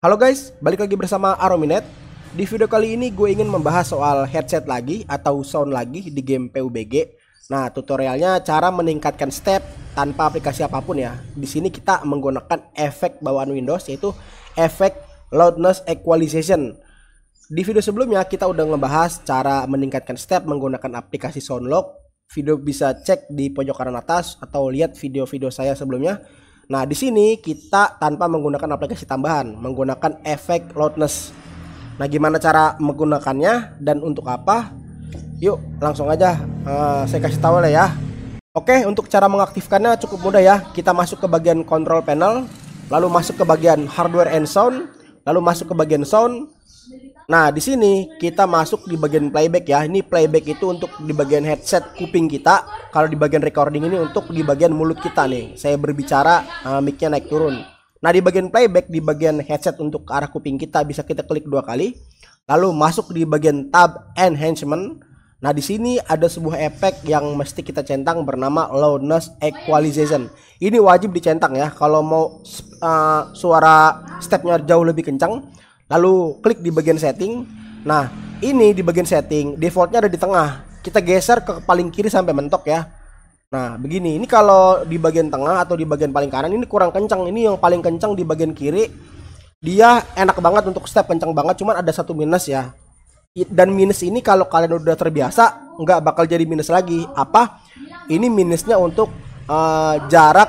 Halo guys, balik lagi bersama Arominet. Di video kali ini gue ingin membahas soal headset lagi atau sound lagi di game PUBG. Nah, tutorialnya cara meningkatkan step tanpa aplikasi apapun ya. Di sini kita menggunakan efek bawaan Windows yaitu efek loudness equalization. Di video sebelumnya kita udah ngebahas cara meningkatkan step menggunakan aplikasi SoundLock. Video bisa cek di pojok kanan atas atau lihat video-video saya sebelumnya Nah, di sini kita tanpa menggunakan aplikasi tambahan, menggunakan efek loudness. Nah, gimana cara menggunakannya dan untuk apa? Yuk, langsung aja uh, saya kasih tahu lah ya. Oke, untuk cara mengaktifkannya cukup mudah ya. Kita masuk ke bagian control panel, lalu masuk ke bagian hardware and sound, lalu masuk ke bagian sound, Nah, di sini kita masuk di bagian playback ya. Ini playback itu untuk di bagian headset kuping kita. Kalau di bagian recording ini untuk di bagian mulut kita nih. Saya berbicara, uh, eh, mic naik turun. Nah, di bagian playback di bagian headset untuk ke arah kuping kita bisa kita klik dua kali. Lalu masuk di bagian tab enhancement. Nah, di sini ada sebuah efek yang mesti kita centang bernama loudness equalization. Ini wajib dicentang ya. Kalau mau uh, suara stepnya jauh lebih kencang, lalu klik di bagian setting. Nah, ini di bagian setting, defaultnya ada di tengah. Kita geser ke paling kiri sampai mentok ya. Nah, begini. Ini kalau di bagian tengah atau di bagian paling kanan ini kurang kencang. Ini yang paling kencang di bagian kiri. Dia enak banget untuk step kencang banget, cuman ada satu minus ya. Dan minus ini kalau kalian udah terbiasa, nggak bakal jadi minus lagi. Apa? Ini minusnya untuk uh, jarak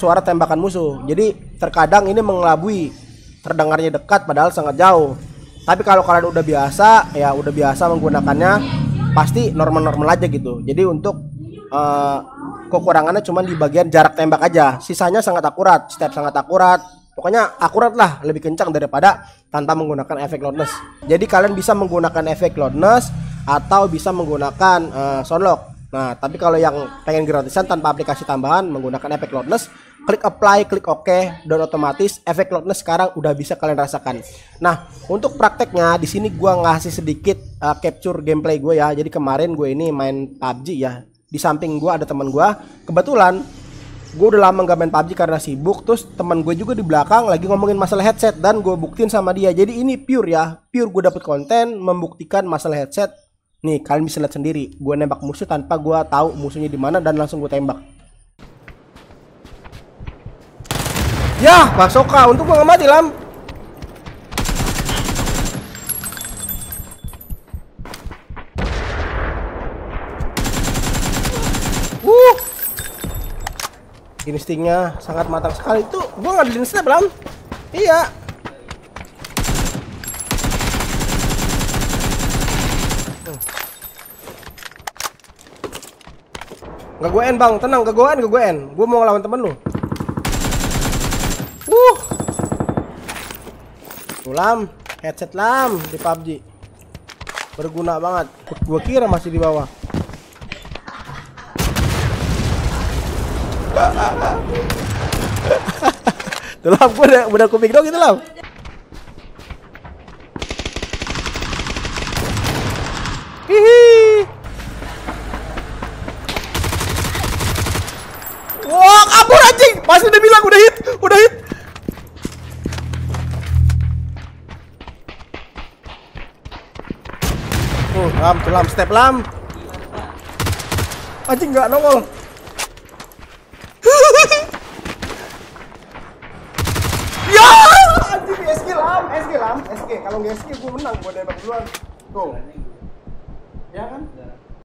suara tembakan musuh. Jadi terkadang ini mengelabui terdengarnya dekat padahal sangat jauh. Tapi kalau kalian udah biasa, ya udah biasa menggunakannya, pasti normal-normal aja gitu. Jadi untuk uh, kekurangannya cuma di bagian jarak tembak aja. Sisanya sangat akurat, step sangat akurat. Pokoknya akurat lah, lebih kencang daripada tanpa menggunakan efek loudness. Jadi kalian bisa menggunakan efek loudness atau bisa menggunakan uh, eh, lock Nah, tapi kalau yang pengen gratisan tanpa aplikasi tambahan menggunakan efek loudness klik apply, klik OK, dan otomatis efek cloudnya sekarang udah bisa kalian rasakan. Nah, untuk prakteknya di sini gua ngasih sedikit uh, capture gameplay gue ya. Jadi kemarin gue ini main PUBG ya. Di samping gua ada teman gua, kebetulan gue udah lama gak main PUBG karena sibuk terus teman gue juga di belakang lagi ngomongin masalah headset dan gue buktiin sama dia jadi ini pure ya pure gue dapet konten membuktikan masalah headset nih kalian bisa lihat sendiri gue nembak musuh tanpa gue tahu musuhnya di mana dan langsung gue tembak Ya, Basoka. untuk gua mengamati Lam. Uh. Instingnya sangat matang sekali. Itu gua nggak di siapa Lam. Iya. Hmm. Gak gue end bang, tenang gak gue end, gak gue end Gue mau ngelawan temen lu lam, headset lam di PUBG. Berguna banget. Gua kira masih di bawah. Tulam gua udah udah kuping dong itu lam. Hihi. Wah, kabur anjing. Masih tuh lam tuh lam step lam aja nggak nongol ya di SG lam SG lam SG kalau nggak SG gue menang gue dapat duluan tuh ya kan